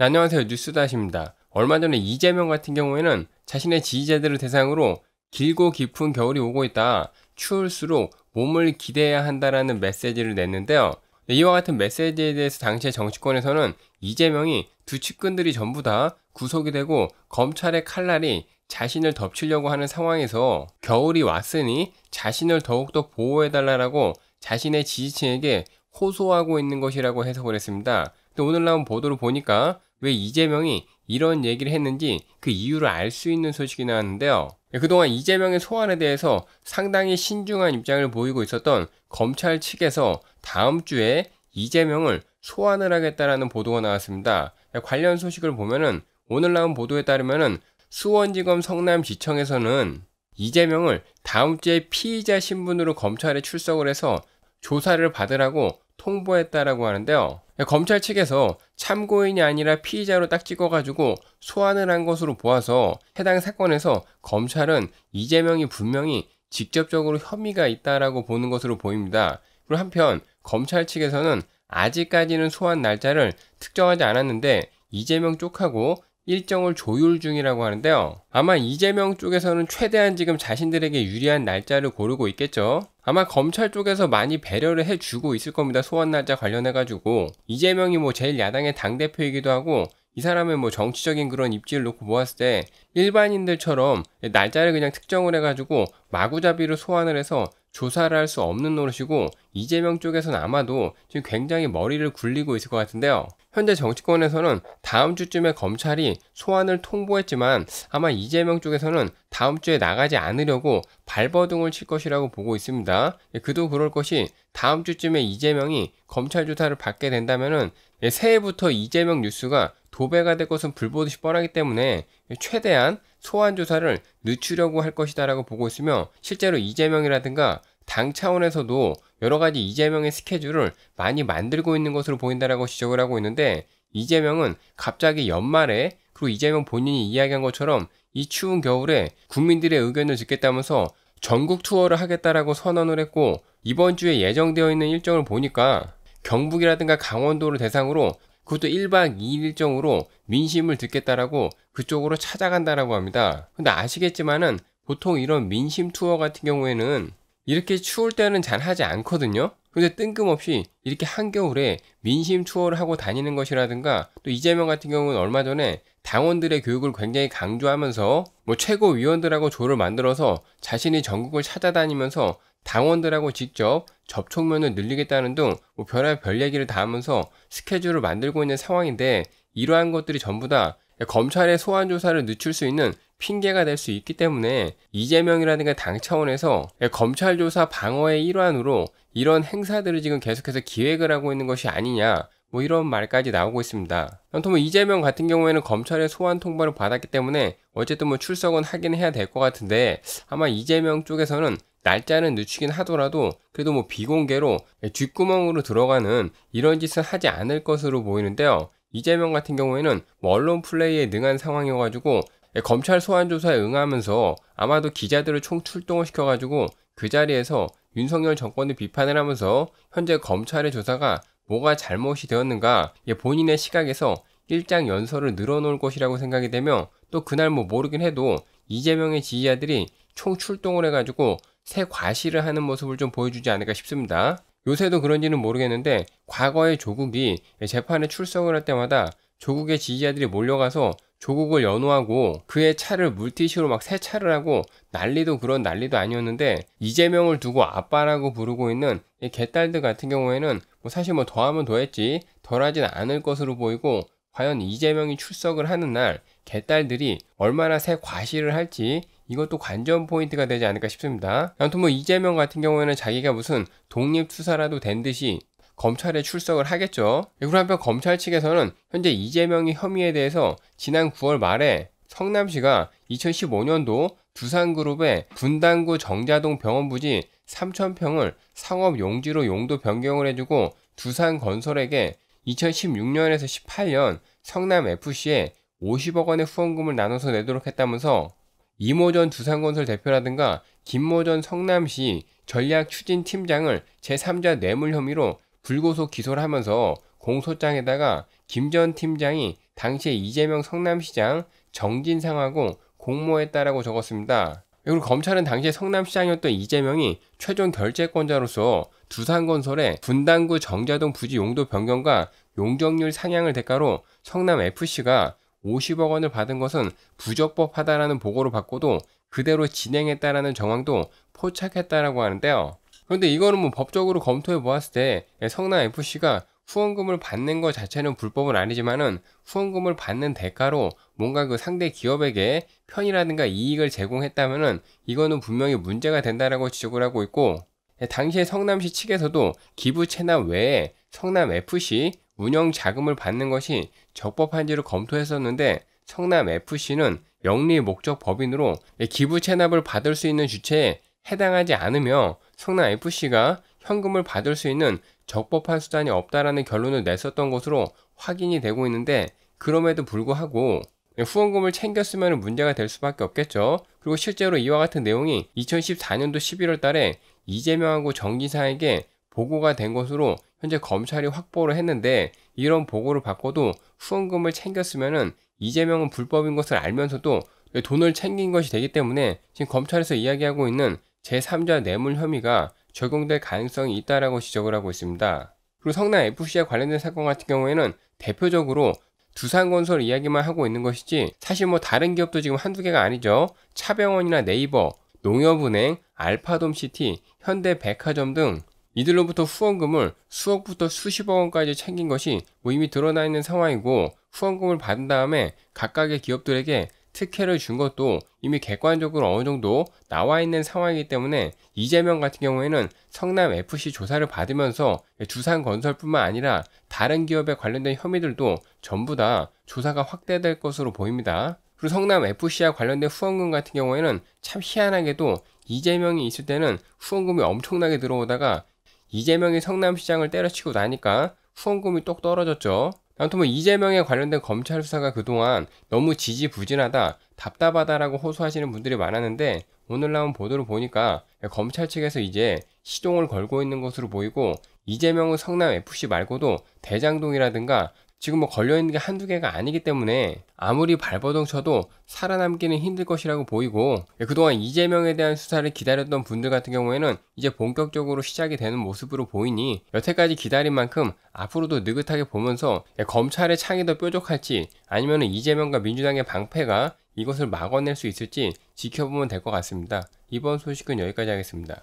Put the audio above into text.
네, 안녕하세요. 뉴스다십니다. 얼마 전에 이재명 같은 경우에는 자신의 지지자들을 대상으로 길고 깊은 겨울이 오고 있다. 추울수록 몸을 기대야 해 한다라는 메시지를 냈는데요. 네, 이와 같은 메시지에 대해서 당시의 정치권에서는 이재명이 두 측근들이 전부 다 구속이 되고 검찰의 칼날이 자신을 덮치려고 하는 상황에서 겨울이 왔으니 자신을 더욱더 보호해달라고 자신의 지지층에게 호소하고 있는 것이라고 해석을 했습니다. 근데 오늘 나온 보도를 보니까 왜 이재명이 이런 얘기를 했는지 그 이유를 알 수 있는 소식이 나왔는데요. 예, 그동안 이재명의 소환에 대해서 상당히 신중한 입장을 보이고 있었던 검찰 측에서 다음 주에 이재명을 소환을 하겠다라는 보도가 나왔습니다. 예, 관련 소식을 보면은 오늘 나온 보도에 따르면은 수원지검 성남지청에서는 이재명을 다음 주에 피의자 신분으로 검찰에 출석을 해서 조사를 받으라고 통보했다라고 하는데요. 검찰 측에서 참고인이 아니라 피의자로 딱 찍어가지고 소환을 한 것으로 보아서 해당 사건에서 검찰은 이재명이 분명히 직접적으로 혐의가 있다라고 보는 것으로 보입니다. 그리고 한편 검찰 측에서는 아직까지는 소환 날짜를 특정하지 않았는데 이재명 쪽하고 일정을 조율 중이라고 하는데요. 아마 이재명 쪽에서는 최대한 지금 자신들에게 유리한 날짜를 고르고 있겠죠. 아마 검찰 쪽에서 많이 배려를 해주고 있을 겁니다. 소환 날짜 관련해가지고 이재명이 뭐 제일 야당의 당 대표이기도 하고 이 사람의 뭐 정치적인 그런 입지를 놓고 보았을 때 일반인들처럼 날짜를 그냥 특정을 해가지고 마구잡이로 소환을 해서 조사를 할 수 없는 노릇이고 이재명 쪽에서는 아마도 지금 굉장히 머리를 굴리고 있을 것 같은데요. 현재 정치권에서는 다음 주쯤에 검찰이 소환을 통보했지만 아마 이재명 쪽에서는 다음 주에 나가지 않으려고 발버둥을 칠 것이라고 보고 있습니다. 예, 그도 그럴 것이 다음 주쯤에 이재명이 검찰 조사를 받게 된다면은 예, 새해부터 이재명 뉴스가 도배가 될 것은 불보듯이 뻔하기 때문에 최대한 소환 조사를 늦추려고 할 것이다라고 보고 있으며 실제로 이재명이라든가 당 차원에서도 여러 가지 이재명의 스케줄을 많이 만들고 있는 것으로 보인다라고 지적을 하고 있는데 이재명은 갑자기 연말에 그리고 이재명 본인이 이야기한 것처럼 이 추운 겨울에 국민들의 의견을 듣겠다면서 전국 투어를 하겠다라고 선언을 했고 이번 주에 예정되어 있는 일정을 보니까 경북이라든가 강원도를 대상으로 그것도 1박 2일 일정으로 민심을 듣겠다라고 그쪽으로 찾아간다라고 합니다. 근데 아시겠지만은 보통 이런 민심 투어 같은 경우에는 이렇게 추울 때는 잘 하지 않거든요. 근데 뜬금없이 이렇게 한겨울에 민심 투어를 하고 다니는 것이라든가 또 이재명 같은 경우는 얼마 전에 당원들의 교육을 굉장히 강조하면서 뭐 최고위원들하고 조를 만들어서 자신이 전국을 찾아다니면서 당원들하고 직접 접촉면을 늘리겠다는 등뭐 별의 별 얘기를 다 하면서 스케줄을 만들고 있는 상황인데 이러한 것들이 전부 다 검찰의 소환 조사를 늦출 수 있는 핑계가 될 수 있기 때문에 이재명이라든가 당 차원에서 검찰 조사 방어의 일환으로 이런 행사들을 지금 계속해서 기획을 하고 있는 것이 아니냐 뭐 이런 말까지 나오고 있습니다. 아무튼 뭐 이재명 같은 경우에는 검찰의 소환 통보를 받았기 때문에 어쨌든 뭐 출석은 하긴 해야 될 것 같은데 아마 이재명 쪽에서는 날짜는 늦추긴 하더라도 그래도 뭐 비공개로 뒷구멍으로 들어가는 이런 짓은 하지 않을 것으로 보이는데요. 이재명 같은 경우에는 뭐 언론 플레이에 능한 상황이어가지고 검찰 소환 조사에 응하면서 아마도 기자들을 총 출동을 시켜가지고 그 자리에서 윤석열 정권을 비판을 하면서 현재 검찰의 조사가 뭐가 잘못이 되었는가 본인의 시각에서 일장 연설을 늘어놓을 것이라고 생각이 되며 또 그날 뭐 모르긴 해도 이재명의 지지자들이 총 출동을 해가지고 새 과시를 하는 모습을 좀 보여주지 않을까 싶습니다. 요새도 그런지는 모르겠는데 과거에 조국이 재판에 출석을 할 때마다 조국의 지지자들이 몰려가서 조국을 연호하고 그의 차를 물티슈로 막 세차를 하고 난리도 그런 난리도 아니었는데 이재명을 두고 아빠라고 부르고 있는 이 개딸들 같은 경우에는 뭐 사실 뭐 더하면 더했지 덜하진 않을 것으로 보이고 과연 이재명이 출석을 하는 날 개딸들이 얼마나 새 과시를 할지 이것도 관전 포인트가 되지 않을까 싶습니다. 아무튼 뭐 이재명 같은 경우에는 자기가 무슨 독립투사라도 된 듯이 검찰에 출석을 하겠죠. 그리고 한편 검찰 측에서는 현재 이재명의 혐의에 대해서 지난 9월 말에 성남시가 2015년도 두산그룹의 분당구 정자동 병원 부지 3천평을 상업용지로 용도 변경을 해주고 두산건설에게 2016년에서 18년 성남FC에 50억 원의 후원금을 나눠서 내도록 했다면서 이모 전 두산건설 대표라든가 김모 전 성남시 전략추진팀장을 제3자 뇌물 혐의로 불구속 기소를 하면서 공소장에다가 김 전 팀장이 당시에 이재명 성남시장 정진상하고 공모했다라고 적었습니다. 그리고 검찰은 당시에 성남시장이었던 이재명이 최종 결재권자로서 두산건설의 분당구 정자동 부지 용도 변경과 용적률 상향을 대가로 성남FC가 50억 원을 받은 것은 부적법하다라는 보고를 받고도 그대로 진행했다라는 정황도 포착했다라고 하는데요. 그런데 이거는 뭐 법적으로 검토해 보았을 때 예, 성남 FC가 후원금을 받는 것 자체는 불법은 아니지만은 후원금을 받는 대가로 뭔가 그 상대 기업에게 편이라든가 이익을 제공했다면은 이거는 분명히 문제가 된다라고 지적을 하고 있고 예, 당시에 성남시 측에서도 기부 채납 외에 성남 FC 운영 자금을 받는 것이 적법한지를 검토했었는데 성남 FC는 영리 목적 법인으로 예, 기부 채납을 받을 수 있는 주체에 해당하지 않으며 성남 FC가 현금을 받을 수 있는 적법한 수단이 없다라는 결론을 냈었던 것으로 확인이 되고 있는데 그럼에도 불구하고 후원금을 챙겼으면 문제가 될 수밖에 없겠죠. 그리고 실제로 이와 같은 내용이 2014년도 11월 달에 이재명하고 정기사에게 보고가 된 것으로 현재 검찰이 확보를 했는데 이런 보고를 받고도 후원금을 챙겼으면 이재명은 불법인 것을 알면서도 돈을 챙긴 것이 되기 때문에 지금 검찰에서 이야기하고 있는 제3자 뇌물 혐의가 적용될 가능성이 있다라고 지적을 하고 있습니다. 그리고 성남 FC와 관련된 사건 같은 경우에는 대표적으로 두산건설 이야기만 하고 있는 것이지 사실 뭐 다른 기업도 지금 한두 개가 아니죠. 차병원이나 네이버, 농협은행, 알파돔시티, 현대백화점 등 이들로부터 후원금을 수억부터 수십억 원까지 챙긴 것이 뭐 이미 드러나 있는 상황이고 후원금을 받은 다음에 각각의 기업들에게 특혜를 준 것도 이미 객관적으로 어느 정도 나와 있는 상황이기 때문에 이재명 같은 경우에는 성남 FC 조사를 받으면서 두산 건설뿐만 아니라 다른 기업에 관련된 혐의들도 전부 다 조사가 확대될 것으로 보입니다. 그리고 성남 FC와 관련된 후원금 같은 경우에는 참 희한하게도 이재명이 있을 때는 후원금이 엄청나게 들어오다가 이재명이 성남시장을 때려치고 나니까 후원금이 똑 떨어졌죠. 아무튼 뭐 이재명에 관련된 검찰 수사가 그동안 너무 지지부진하다, 답답하다라고 호소하시는 분들이 많았는데 오늘 나온 보도를 보니까 검찰 측에서 이제 시동을 걸고 있는 것으로 보이고 이재명은 성남 FC 말고도 대장동이라든가 지금 뭐 걸려있는 게 한두 개가 아니기 때문에 아무리 발버둥 쳐도 살아남기는 힘들 것이라고 보이고 예, 그동안 이재명에 대한 수사를 기다렸던 분들 같은 경우에는 이제 본격적으로 시작이 되는 모습으로 보이니 여태까지 기다린 만큼 앞으로도 느긋하게 보면서 예, 검찰의 창이 더 뾰족할지 아니면 이재명과 민주당의 방패가 이것을 막아낼 수 있을지 지켜보면 될 것 같습니다. 이번 소식은 여기까지 하겠습니다.